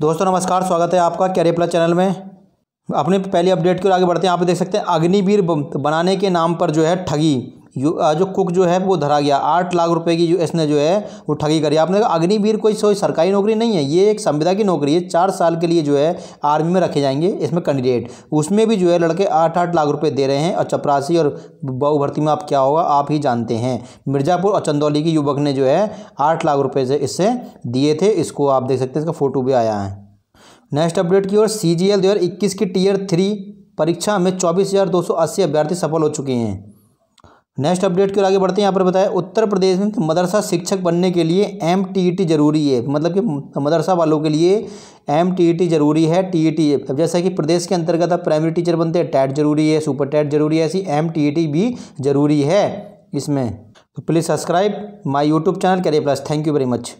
दोस्तों नमस्कार स्वागत है आपका कैरे प्लस चैनल में अपने पहली अपडेट की ओर आगे बढ़ते हैं आप देख सकते हैं अग्निवीर बनाने के नाम पर जो है ठगी जो कुक जो है वो धरा गया आठ लाख रुपए की जो इसने जो है वो ठगी करी आपने कहा अग्निवीर कोई सोई सरकारी नौकरी नहीं है ये एक संविदा की नौकरी है चार साल के लिए जो है आर्मी में रखे जाएंगे इसमें कैंडिडेट उसमें भी जो है लड़के आठ आठ लाख रुपये दे रहे हैं और चपरासी और बहु भर्ती में आप क्या होगा आप ही जानते हैं मिर्ज़ापुर और चंदौली की युवक ने जो है आठ लाख रुपये से इससे दिए थे इसको आप देख सकते हैं इसका फ़ोटो भी आया है नेक्स्ट अपडेट की ओर सी जी एल दो हज़ार इक्कीस की टीयर थ्री परीक्षा में चौबीस हज़ार दो सौ अस्सी अभ्यर्थी सफल हो चुके हैं नेक्स्ट अपडेट की ओर आगे बढ़ते हैं यहाँ पर बताया उत्तर प्रदेश में मदरसा शिक्षक बनने के लिए एम टी ई टी जरूरी है मतलब कि मदरसा वालों के लिए एम टी ई टी जरूरी है टी ई टी अब जैसा कि प्रदेश के अंतर्गत अब प्राइमरी टीचर बनते हैं टैट जरूरी है सुपर टैट जरूरी है ऐसी एम टी ई टी भी जरूरी है इसमें तो please subscribe my YouTube channel करिए plus thank you very much